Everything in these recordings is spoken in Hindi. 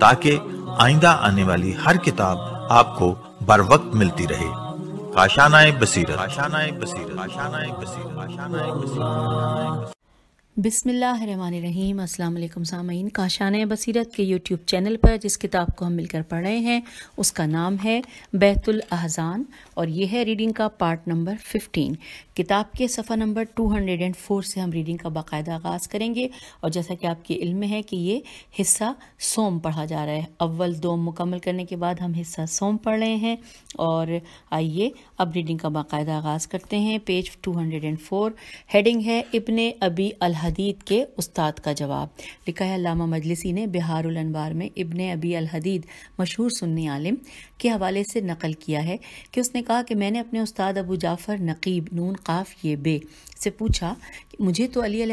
ताकि आइंदा आने वाली हर किताब आपको बर वक्त मिलती रहे काशानाए बसीरत काशानाए बसीरत काशानाए बसीरत काशानाए बसीरत बिसमीम अल्लाम सामीन काशान बसीरत के यूट्यूब चैनल पर जिस किताब को हम मिलकर पढ़ रहे हैं उसका नाम है बैतुल अहजान और यह है रीडिंग का पार्ट नंबर 15 किताब के सफ़ा नंबर 204 से हम रीडिंग का बाकायदा आगाज़ करेंगे और जैसा कि आपके इल्म है कि ये हिस्सा सोम पढ़ा जा रहा है अव्वल दोम मुकम्मल करने के बाद हम हिस्सा सोम पढ़ रहे हैं और आइए अब रीडिंग का बाकायदा आगाज़ करते हैं पेज टू फ़ोर हेडिंग है इबन अबी अलह हदीद के उस्ताद का जवाब लिखा है अलामा मजलिसी ने बिहार में इबन अबी अल मशहूर सुन्नी आलिम के हवाले से नकल किया है कि उसने कहा कि मैंने अपने उस्ताद अबू जाफ़र नकीब नून काफ ये बे से पूछा मुझे तो अली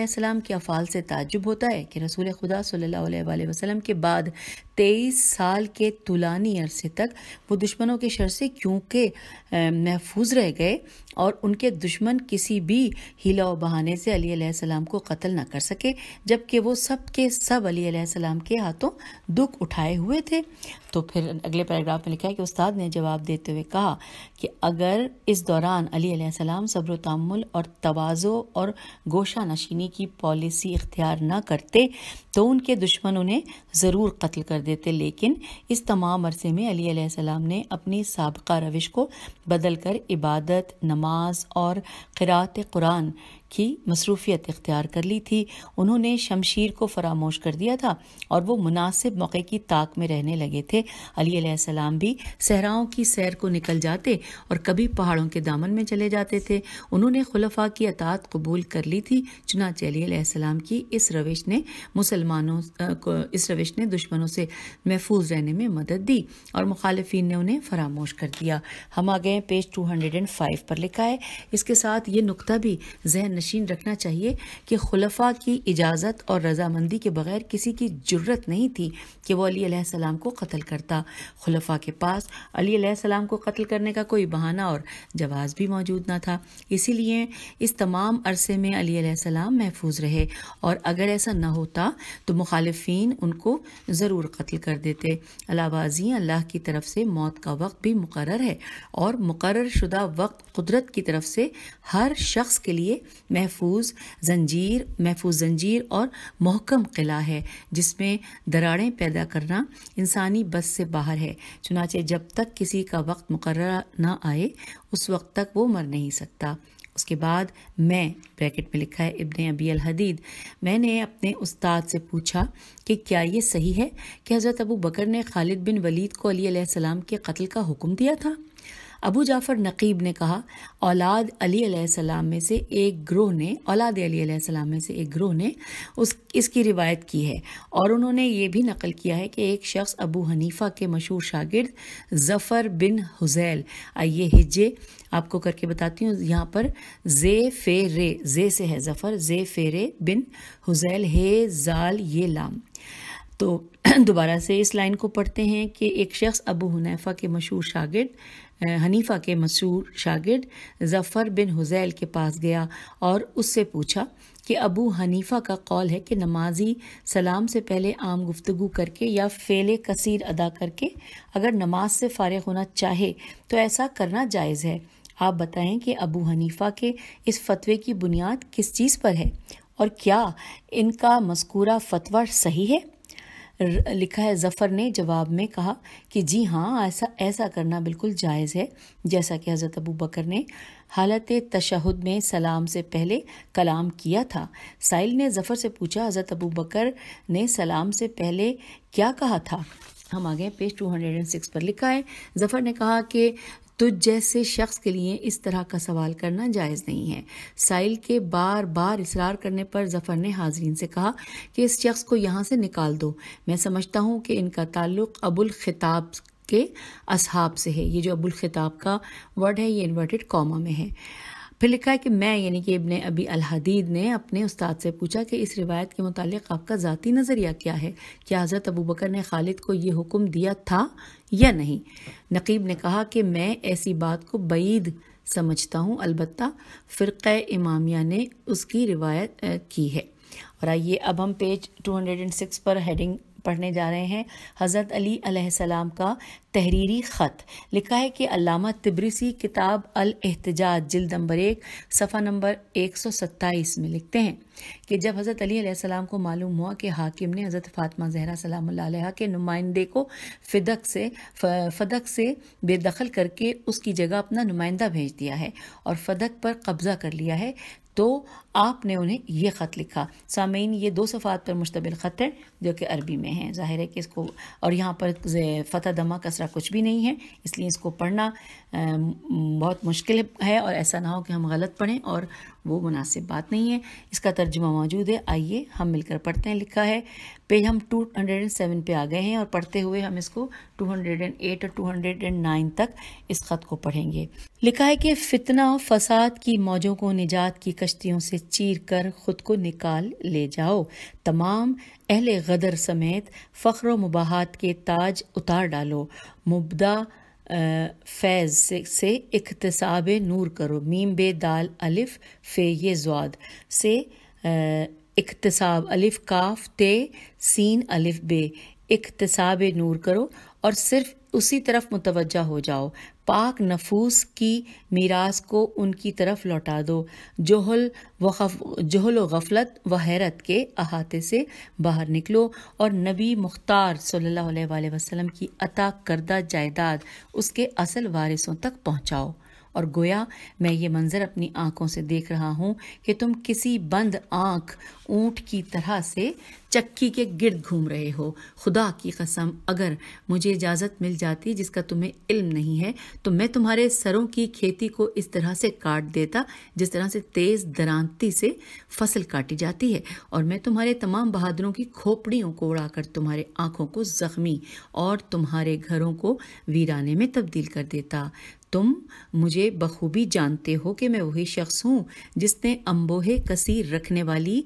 के अफ़ाल से ताजुब होता है कि रसूल खुदा सल्ला वसलम के बाद तेईस साल के तुलानी अरसे तक वो दुश्मनों के शर से क्योंकि महफूज रह गए और उनके दुश्मन किसी भी हिला व बहाने से अली सलाम को कत्ल ना कर सके जबकि वो सब के सब अली सलाम के हाथों दुख उठाए हुए थे तो फिर अगले पैराग्राफ में लिखा है कि उस्ताद ने जवाब देते हुए कहा कि अगर इस दौरान अली सलाम सब्र तामुल और तोज़ो और गोशा नशीनी की पॉलिसी इख्तियार न करते तो उनके दुश्मन उन्हें ज़रूर कत्ल कर देते लेकिन इस तमाम अरसे में अली सलाम ने अपनी सबका रविश को बदल कर इबादत नमाज और क़रात कुरान की मसरूफियत इख्तियार कर ली थी उन्होंने शमशीर को फरामोश कर दिया था और वो मुनासिब मौके की ताक में रहने लगे थे अली भी सहराओं की सैर को निकल जाते और कभी पहाड़ों के दामन में चले जाते थे उन्होंने खुलफा की अतात कबूल कर ली थी चुनाच अली की इस रविश ने मुसलमानों को इस रविश ने दुश्मनों से महफूज रहने में मदद दी और मुखालफी ने उन्हें फरामोश कर दिया हम आ गए पेज फाइव पर लिखा है इसके साथ ये नुकता भी जहन नशीन रखना चाहिए कि खुलफा की इजाज़त और रजामंदी के बगैर किसी की जरूरत नहीं थी कि वो अली सलाम को कत्ल करता खुलफा के पास अली सलाम को कत्ल करने का कोई बहाना और जवाब भी मौजूद ना था इसीलिए इस तमाम अरसे में अली सलाम महफूज रहे और अगर ऐसा ना होता तो मुखालफी उनको ज़रूर कत्ल कर देते अलावाजी अल्लाह की तरफ से मौत का वक्त भी मुकर है और मुकर शुदा वक्त कुदरत की तरफ से हर शख्स के लिए महफूज जंजीर महफूज जंजीर और महकम किला है जिसमें दरारें पैदा करना इंसानी बस से बाहर है चुनाचे जब तक किसी का वक्त मुकर ना आए उस वक्त तक वो मर नहीं सकता उसके बाद मैं ब्रैकेट में लिखा है इब्न अबी अल हदीद मैंने अपने उस्ताद से पूछा कि क्या ये सही है कि हज़रत अबू बकर ने खालिद बिन वलीद को अली सलाम के कत्ल का हुक्म दिया था अबू जाफ़र नकीब ने कहा औलाद अली सलाम में से एक ग्रोह ने औलाद अली सलाम में से एक ग्रोह ने उस इसकी रिवायत की है और उन्होंने ये भी नकल किया है कि एक शख्स अबू हनीफ़ा के मशहूर शागिर्द ज़फ़र बिन हुज़ैल आइए हिज्जे आपको करके बताती हूँ यहाँ पर जे फे रे जे से है ज़फ़र जे फेरे बिन हुज़ैल हे ज़ाल ये लाम तो दोबारा से इस लाइन को पढ़ते हैं कि एक शख्स अबू हनीफ़ा के मशहूर शागिर्द हनीफा के मशहूर शागिर्द ज़फ़र बिन हुज़ैल के पास गया और उससे पूछा कि अबू हनीफा का कौल है कि नमाजी सलाम से पहले आम गुफ्तगु करके या फ़ेल कसीर अदा करके अगर नमाज से फ़ारग होना चाहे तो ऐसा करना जायज़ है आप बताएं कि अबू हनीफा के इस फतवे की बुनियाद किस चीज़ पर है और क्या इनका मस्कूरा फतवा सही है लिखा है ज़फ़र ने जवाब में कहा कि जी हाँ ऐसा ऐसा करना बिल्कुल जायज़ है जैसा कि हज़रत अबू बकर ने हालत तशहद में सलाम से पहले कलाम किया था साहिल ने ज़फ़र से पूछा हज़रत अबू बकर ने सलाम से पहले क्या कहा था हम आ गए पेज 206 पर लिखा है ज़फ़र ने कहा कि तो जैसे शख्स के लिए इस तरह का सवाल करना जायज़ नहीं है साइल के बार बार इसरार करने पर जफ़र ने हाजरीन से कहा कि इस शख्स को यहाँ से निकाल दो मैं समझता हूँ कि इनका ताल्लुक अबुल खिताब के असहाब से है ये जो अबुल खिताब का वर्ड है ये इन्वर्टेड कॉमा में है फिर लिखा है कि मैं यानी कि इबन अबी अलहदीद ने अपने उस्ताद से पूछा कि इस रिवायत के मुतालिक आपका ज़ाती नज़रिया क्या है क्या हज़रत अबू बकर ने खालिद को ये हुक्म दिया था या नहीं नकीब ने कहा कि मैं ऐसी बात को बईद समझता हूँ अलबत् फ़िर इमामिया ने उसकी रिवायत की है और आइए अब हम पेज 206 पर हेडिंग पढ़ने जा रहे हैं हज़रत अली सलाम का तहरीरी ख़त लिखा है कि अलामा तिब्रिसी किताब अल अलहतजाज जिल नंबर एक सफ़ा नंबर एक सौ सत्ताईस में लिखते हैं कि जब हज़रत अली सलाम को मालूम हुआ कि हाकिम ने हज़रत फातमा जहरा सलाम के नुमाइंदे को फिदक से फदक से बेदखल करके उसकी जगह अपना नुमाइंदा भेज दिया है और फदक पर कब्ज़ा कर लिया है तो आपने उन्हें ये ख़त लिखा सामीन ये दो सफ़ात पर मुश्तमिल ख़त है जो कि अरबी में है ज़ाहिर है कि इसको और यहाँ पर फ़तह दमा कसरा कुछ भी नहीं है इसलिए इसको पढ़ना बहुत मुश्किल है और ऐसा ना हो कि हम गलत पढ़ें और वो मुनासिब बात नहीं है इसका तर्जुमा मौजूद है आइए हम मिलकर पढ़ते हैं लिखा है पेज हम टू हंड्रेड एंड सेवन पर आ गए हैं और पढ़ते हुए हम इसको टू हंड्रेड एंड एट और टू हंड्रेड एंड नाइन तक इस ख़त को पढ़ेंगे लिखा है कि फ़ितना फसाद की मौजों को निजात की कश्तियों से चीर कर खुद को निकाल ले जाओ तमाम अहल गदर समेत फ़ख्र मुबाहत के ताज उतार डालो मुबदा फैज़ से, से इकतसाब नूर करो मीम बे दाल अलिफ फे ये जवाद से इकतसाब अलिफ काफ ते सीन अलिफ बे इकतसाब नूर करो और सिर्फ उसी तरफ मुतवजा हो जाओ पाक नफूस की मीरास को उनकी तरफ लौटा दो जोहल व जोहल व गफलत व हैरत के अहाते से बाहर निकलो और नबी मुख्तार सल्लल्लाहु अलैहि वसल्लम की अता करदा जायदाद उसके असल वारिसों तक पहुँचाओ और गोया मैं ये मंज़र अपनी आंखों से देख रहा हूँ कि तुम किसी बंद आंख ऊंट की तरह से चक्की के गिर्द घूम रहे हो खुदा की कसम अगर मुझे इजाज़त मिल जाती जिसका तुम्हें इल्म नहीं है तो मैं तुम्हारे सरों की खेती को इस तरह से काट देता जिस तरह से तेज़ दरांती से फसल काटी जाती है और मैं तुम्हारे तमाम बहादुरों की खोपड़ियों को उड़ाकर तुम्हारे आँखों को ज़ख्मी और तुम्हारे घरों को वीराने में तब्दील कर देता तुम मुझे बखूबी जानते हो कि मैं वही शख्स हूँ जिसने अम्बोहे कसीर रखने वाली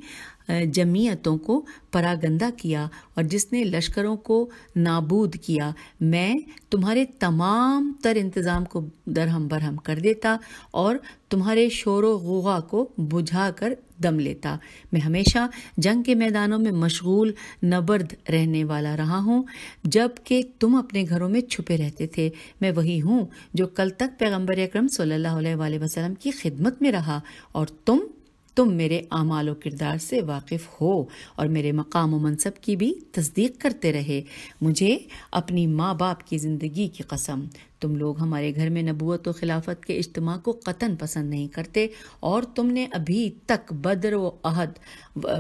जमीयतों को परागंदा किया और जिसने लश्करों को नाबूद किया मैं तुम्हारे तमाम तर इंतज़ाम को दरहम बरहम कर देता और तुम्हारे शोर गुआ को बुझा कर दम लेता मैं हमेशा जंग के मैदानों में मशगूल नबर्द रहने वाला रहा हूँ जबकि तुम अपने घरों में छुपे रहते थे मैं वही हूँ जो कल तक पैगम्बर अक्रम सल्ला वसलम की खिदमत में रहा और तुम तुम मेरे आमाल किरदार से वाकिफ़ हो और मेरे मकाम व मनसब की भी तस्दीक करते रहे मुझे अपनी माँ बाप की ज़िंदगी की कसम तुम लोग हमारे घर में नबूत व खिलाफत के इज्तम को कतन पसंद नहीं करते और तुमने अभी तक बद्र अहद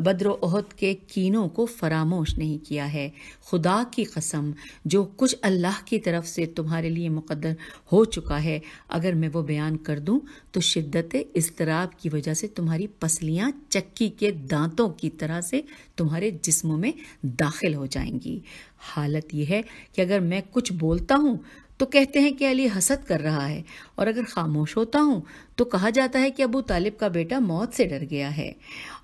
बद्र अहद के कीनों को फरामोश नहीं किया है खुदा की कसम जो कुछ अल्लाह की तरफ से तुम्हारे लिए मुकदर हो चुका है अगर मैं वो बयान कर दूं तो शिद्दत इसतराब की वजह से तुम्हारी पसलियाँ चक्की के दांतों की तरह से तुम्हारे जिस्मों में दाखिल हो जाएंगी हालत यह है कि अगर मैं कुछ बोलता हूँ तो कहते हैं कि अली हसद कर रहा है और अगर खामोश होता हूँ तो कहा जाता है कि अबू तालिब का बेटा मौत से डर गया है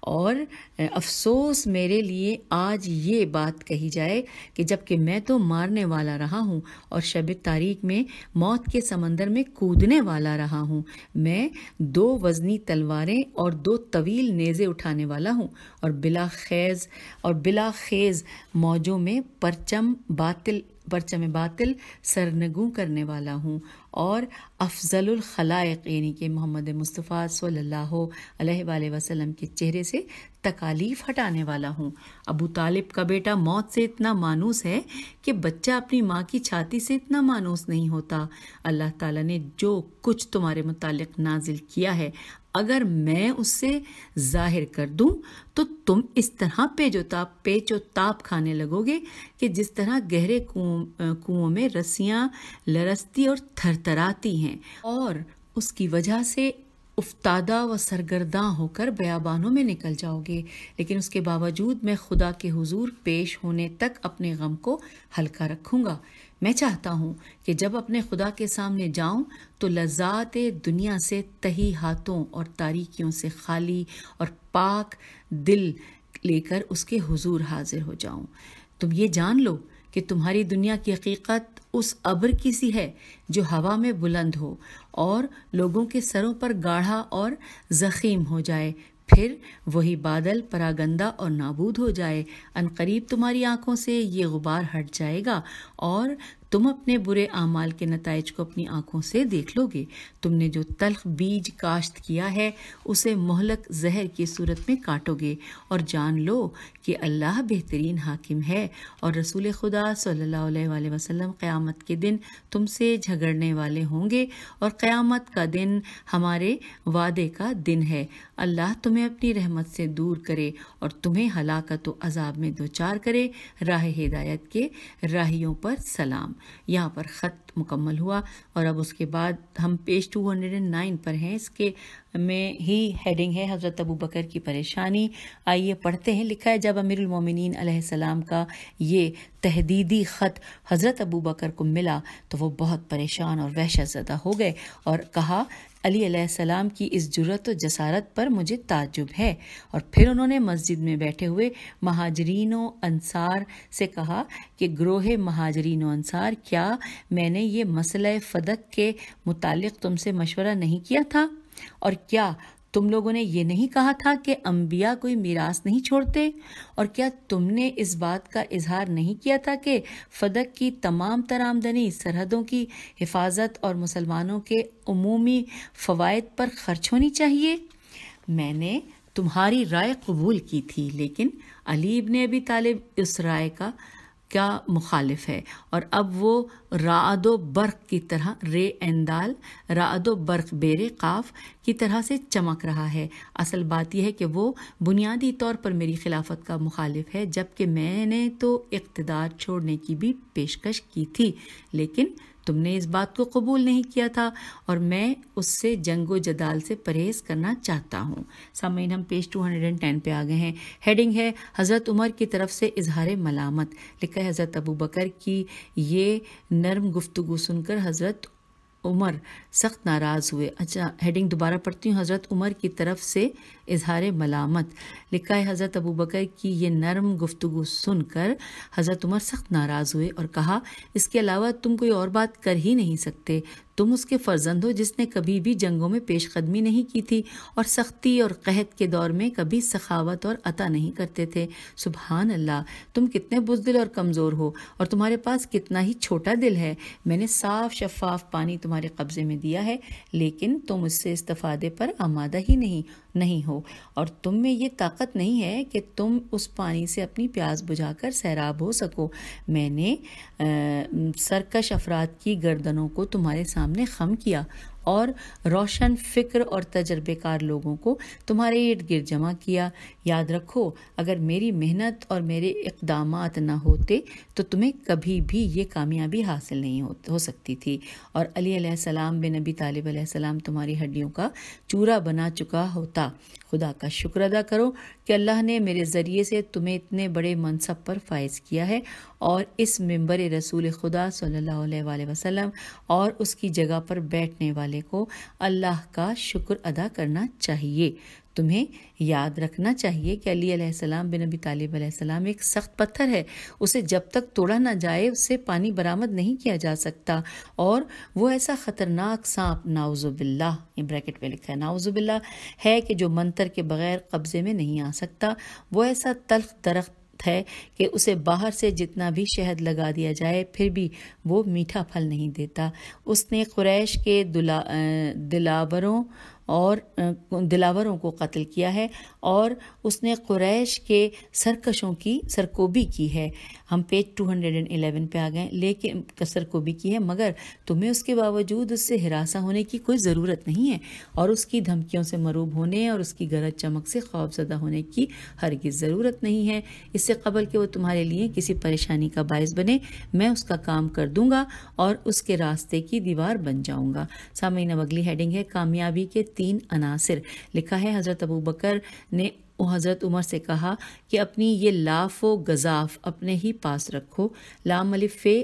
और अफसोस मेरे लिए आज ये बात कही जाए कि जबकि मैं तो मारने वाला रहा हूँ और शब तारीक में मौत के समंदर में कूदने वाला रहा हूँ मैं दो वज़नी तलवारें और दो तवील नेज़े उठाने वाला हूँ और बिला खैज़ और बिला खेज़ मौजों में परचम बातिल परचम बातिल सरनगू करने वाला हूँ और अफजलुल खलायक यानी कि मोहम्मद मुस्तफ़ा सल्लल्लाहु अलैहि वसल्लम के चेहरे से तकालीफ हटाने वाला हूँ अबू तालिब का बेटा मौत से इतना मानूस है कि बच्चा अपनी माँ की छाती से इतना मानूस नहीं होता अल्लाह ताला ने जो कुछ तुम्हारे मुतालिक नाजिल किया है अगर मैं उसे जाहिर कर दूं तो तुम इस तरह पेचोताप पेचोताप ताप खाने लगोगे कि जिस तरह गहरे कुओं कुओं में रस्सियां लरसती और थरथराती हैं और उसकी वजह से उफ्तादा व सरगर्दा होकर बयाबानों में निकल जाओगे लेकिन उसके बावजूद मैं खुदा के हुजूर पेश होने तक अपने गम को हल्का रखूँगा मैं चाहता हूँ कि जब अपने खुदा के सामने जाऊँ तो लजात दुनिया से तही हाथों और तारीकियों से खाली और पाक दिल लेकर उसके हुजूर हाजिर हो जाऊँ तुम ये जान लो कि तुम्हारी दुनिया की हकीकत उस अब्र की सी है जो हवा में बुलंद हो और लोगों के सरों पर गाढ़ा और जखीम हो जाए फिर वही बादल परागंदा और नाबूद हो जाए अनकरीब तुम्हारी आंखों से ये गुबार हट जाएगा और तुम अपने बुरे आमाल के नतज को अपनी आंखों से देख लोगे तुमने जो तलख बीज काश्त किया है उसे मोहलक जहर की सूरत में काटोगे और जान लो कि अल्लाह बेहतरीन हाकिम है और रसूल खुदा सल्ला वसलम क़्यामत के दिन तुमसे झगड़ने वाले होंगे और क़यामत का दिन हमारे वादे का दिन है अल्लाह तुम्हें अपनी रहमत से दूर करे और तुम्हें हलाकत व अजाब में दो चार करे राह हिदायत के राहियों पर सलाम يا خط मुकम्मल हुआ और अब उसके बाद हम पेज 209 पर हैं इसके में ही हेडिंग है हज़रत अबू बकर की परेशानी आइए पढ़ते हैं लिखा है जब अमीरमिन सलाम का ये तहदीदी ख़त हज़रत अबू बकर को मिला तो वो बहुत परेशान और वहशत ज़दा हो गए और कहा अली सलाम की इस जुरत और जसारत पर मुझे ताजुब है और फिर उन्होंने मस्जिद में बैठे हुए महाजरीनो अंसार से कहा कि ग्रोह महाजरीनो अंसार क्या मैंने ये मसले फदक के मुतालिक तुमसे मशवरा नहीं किया था और क्या तुम लोगों ने ये नहीं कहा था कि अम्बिया कोई मीरास नहीं छोड़ते और क्या तुमने इस बात का इजहार नहीं किया था कि फदक की तमाम तरामदनी सरहदों की हिफाजत और मुसलमानों के अमूमी फवायद पर खर्च होनी चाहिए मैंने तुम्हारी राय कबूल की थी लेकिन अलीब ने अभी तालिब उस राय का का मुखालिफ है और अब वो रादो बर्क की तरह रे एंदाल रादो बर्क बेरे काफ की तरह से चमक रहा है असल बात यह है कि वो बुनियादी तौर पर मेरी खिलाफत का मुखालिफ है जबकि मैंने तो इकतदार छोड़ने की भी पेशकश की थी लेकिन तुमने इस बात को कबूल नहीं किया था और मैं उससे जंगो जदाल से परहेज करना चाहता हूँ सामीन हम page two hundred and ten पे आ गए हैं हेडिंग है हज़रत उमर की तरफ से इजहार मलामत लिखा है हज़रत अबू बकर की ये नरम गुफ्तु सुनकर हज़रत उमर सख्त नाराज़ हुए अच्छा हेडिंग दोबारा पढ़ती हूँ हज़रत उमर की तरफ से इजहार मलामत लिखा है हज़रत अबू बकर की ये नरम गुफ्तु सुनकर हज़रत उमर सख्त नाराज़ हुए और कहा इसके अलावा तुम कोई और बात कर ही नहीं सकते तुम उसके फर्जंद हो जिसने कभी भी जंगों में पेशकदमी नहीं की थी और सख्ती और कहत के दौर में कभी सखावत और अता नहीं करते थे सुबहान अल्लाह तुम कितने बुजदिल और कमज़ोर हो और तुम्हारे पास कितना ही छोटा दिल है मैंने साफ शफाफ पानी तुम्हारे कब्ज़े में दिया है लेकिन तुम उससे इस्तफादे पर आमादा ही नहीं नहीं हो और तुम में ये ताकत नहीं है कि तुम उस पानी से अपनी प्यास बुझाकर सैराब हो सको मैंने आ, सरकश अफराद की गर्दनों को तुम्हारे साथ सामने खम किया और रोशन फिक्र और तजर्बेकार लोगों को तुम्हारे इर्द गिर्द जमा किया याद रखो अगर मेरी मेहनत और मेरे इकदाम ना होते तो तुम्हें कभी भी ये कामयाबी हासिल नहीं हो, सकती थी और अली सलाम बिन नबी तालिब तुम्हारी हड्डियों का चूरा बना चुका होता खुदा का शुक्र अदा करो कि अल्लाह ने मेरे ज़रिए से तुम्हें इतने बड़े मनसब पर फायज़ किया है और इस मंबर रसूल खुदा सल्लल्लाहु अलैहि वसल्लम और उसकी जगह पर बैठने वाले को अल्लाह का शुक्र अदा करना चाहिए तुम्हें याद रखना चाहिए कि अली सलाम बिन अबी तालिब सलाम एक सख्त पत्थर है उसे जब तक तोड़ा ना जाए उससे पानी बरामद नहीं किया जा सकता और वो ऐसा ख़तरनाक सांप नाउज़ुबिल्ला ब्रैकेट में लिखा है नाउज़ुबिल्ला है कि जो मंतर के बगैर कब्ज़े में नहीं आ सकता वो ऐसा तलख दरख्त है कि उसे बाहर से जितना भी शहद लगा दिया जाए फिर भी वो मीठा फल नहीं देता उसने कुरैश के दुला दिलावरों और दिलावरों को कत्ल किया है और उसने क्रैश के सरकशों की सरकोबी की है हम पेज 211 पे आ गए लेकिन सरकोबी की है मगर तुम्हें उसके बावजूद उससे हिरासा होने की कोई ज़रूरत नहीं है और उसकी धमकियों से मरूब होने और उसकी गरज चमक से खौफजदा होने की हरगिज़ ज़रूरत नहीं है इससे कबल कि वो तुम्हारे लिए किसी परेशानी का बायस बने मैं उसका काम कर दूँगा और उसके रास्ते की दीवार बन जाऊँगा सामीन अब अगली हेडिंग है कामयाबी के तीन अनासर लिखा है हज़रत अबू बकर ने हज़रत उमर से कहा कि अपनी ये लाफ व गज़ाफ अपने ही पास रखो लाम अलिफ़े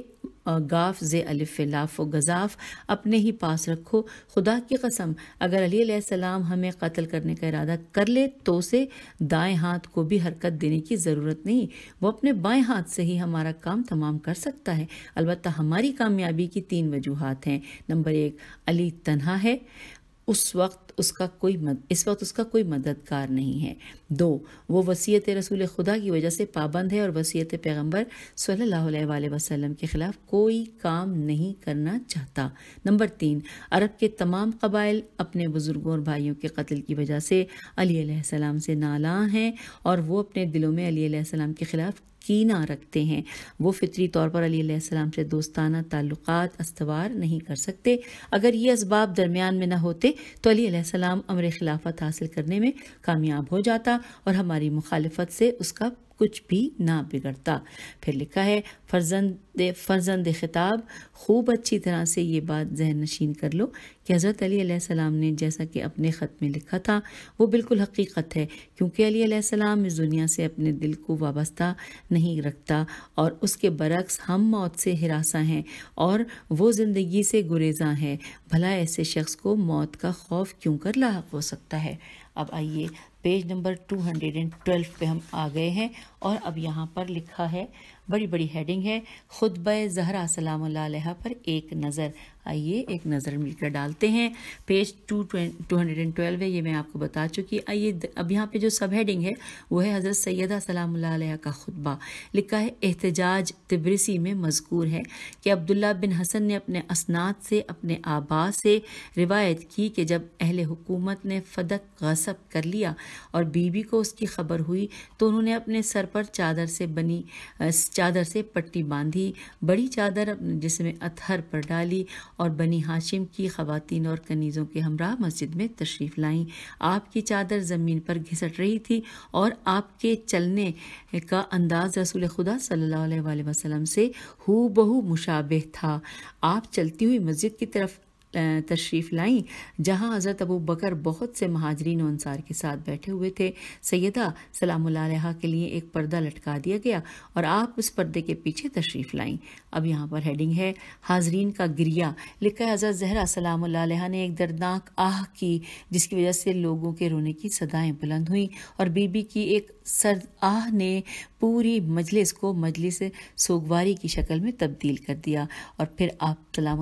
गाफ जे अलिफ़ लाफ व गज़ाफ अपने ही पास रखो खुदा की कसम अगर अली सलाम हमें कत्ल करने का इरादा कर ले तो उसे दाएं हाथ को भी हरकत देने की ज़रूरत नहीं वो अपने बाएं हाथ से ही हमारा काम तमाम कर सकता है अलबत्त हमारी कामयाबी की तीन वजूहत हैं नंबर एक अली तनहा है उस वक्त उसका कोई मद इस वक्त उसका कोई मददगार नहीं है दो वो वसीयत रसूल खुदा की वजह से पाबंद है और वसीयत पैगम्बर सल्ला वसलम के ख़िलाफ़ कोई काम नहीं करना चाहता नंबर तीन अरब के तमाम कबाइल अपने बुज़ुर्गों और भाइयों के कत्ल की वजह से अली सलाम से नाला हैं और वो अपने दिलों में अली सलाम के ख़िलाफ़ कीना रखते हैं वो फितरी तौर पर अलीसम से दोस्ताना ताल्लुक अस्तवार नहीं कर सकते अगर ये इसबाब दरमियान में न होते तो अलीसम अमर खिलाफत हासिल करने में कामयाब हो जाता और हमारी मुखालफत से उसका कुछ भी ना बिगड़ता फिर लिखा है फर्जंद फर्जंद ख़िताब खूब अच्छी तरह से ये बात जहन नशीन कर लो कि हज़रत अली सलाम ने जैसा कि अपने ख़त में लिखा था वो बिल्कुल हकीकत है क्योंकि अली सलाम इस दुनिया से अपने दिल को वाबस्ता नहीं रखता और उसके बरक्स हम मौत से हिरासा हैं और वो ज़िंदगी से गुरेजा हैं भला ऐसे शख्स को मौत का खौफ क्यों कर लाक हो सकता है अब आइए पेज नंबर 212 पे हम आ गए हैं और अब यहाँ पर लिखा है बड़ी बड़ी हेडिंग है खुदब जहरा सलाम पर एक नज़र आइए एक नज़र मिलकर डालते हैं page two two hundred and twelve है ये मैं आपको बता चुकी आइए अब यहाँ पे जो सब हेडिंग है वो है हज़रत सैदा सलाम का खुतबा लिखा है एहतजाज तिब्रसी में मजकूर है कि अब्दुल्ला बिन हसन ने अपने असनाद से अपने आबा से रिवायत की कि जब अहल हुकूमत ने फदक गसब कर लिया और बीबी को उसकी खबर हुई तो उन्होंने अपने सर पर चादर से बनी चादर से पट्टी बांधी बड़ी चादर जिसमें अथर पर डाली और बनी हाशिम की खवतिन और कनीज़ों के हमरा मस्जिद में तशरीफ़ लाईं आपकी चादर ज़मीन पर घिसट रही थी और आपके चलने का अंदाज़ रसूल खुदा सल्ला वसलम से हु बहू मुशाबह था आप चलती हुई मस्जिद की तरफ तशरीफ़ लाईं जहाँ हज़रत अबू बकर बहुत से महाजरीन अनसार के साथ बैठे हुए थे सैदा सलाम के लिए एक पर्दा लटका दिया गया और आप उस पर्दे के पीछे तशरीफ़ लाईं अब यहाँ पर हेडिंग है हाजरीन का गिरिया लिखा है हज़रत जहरा सलाम ने एक दर्दनाक आह की जिसकी वजह से लोगों के रोने की सदाएँ बुलंद हुई और बीबी की एक सर्द आह ने पूरी मजलिस को मजलिस सोगवारी की शक्ल में तब्दील कर दिया और फिर आप सलाम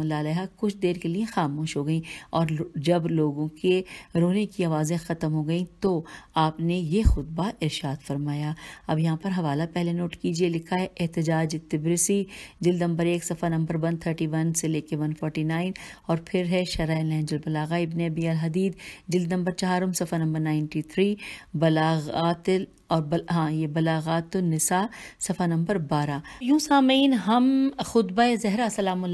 कुछ देर के लिए खामोश हो गई और जब लोगों के रोने की आवाज़ें ख़त्म हो गई तो आपने ये खुतबा इरशाद फरमाया अब यहाँ पर हवाला पहले नोट कीजिए लिखा है एहतजाज तिब्रसी जल्द नंबर एक सफ़ा नंबर वन थर्टी वन से लेके वन फोटी नाइन और फिर है शराह नहजुलबलागा इबन अबी अलहदीद जल्द नंबर चार सफ़ा नंबर नाइन्टी थ्री बलागातिल और बल हाँ ये बलागात निसा सफ़ा नंबर बारह यूँ सामीन हम खुतब जहरा सलाम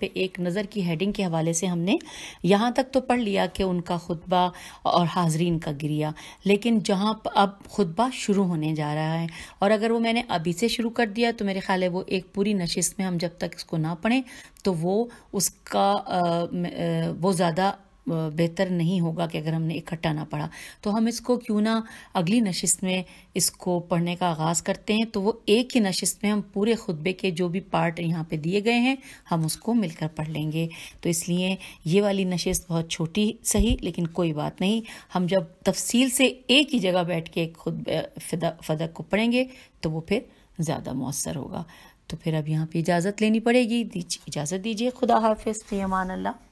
पे एक नज़र की हेडिंग के हवाले से हमने यहाँ तक तो पढ़ लिया कि उनका खुतबा और हाजरीन का गिरिया लेकिन जहाँ अब खुतबा शुरू होने जा रहा है और अगर वो मैंने अभी से शुरू कर दिया तो मेरे ख्याल है वो एक पूरी नशिस्त में हम जब तक इसको ना पढ़ें तो वो उसका आ, आ, वो ज़्यादा बेहतर नहीं होगा कि अगर हमने इकट्ठा ना पढ़ा तो हम इसको क्यों ना अगली नशिस्त में इसको पढ़ने का आगाज़ करते हैं तो वो एक ही नशिस्त में हम पूरे खुतबे के जो भी पार्ट यहाँ पे दिए गए हैं हम उसको मिलकर पढ़ लेंगे तो इसलिए ये वाली नशिस्त बहुत छोटी सही लेकिन कोई बात नहीं हम जब तफसील से एक ही जगह बैठ के खुद फदक को पढ़ेंगे तो वो फिर ज़्यादा मौसर होगा तो फिर अब यहाँ पे इजाज़त लेनी पड़ेगी इजाज़त दीजिए खुदा हाफिज़ फ़ी अमान अल्लाह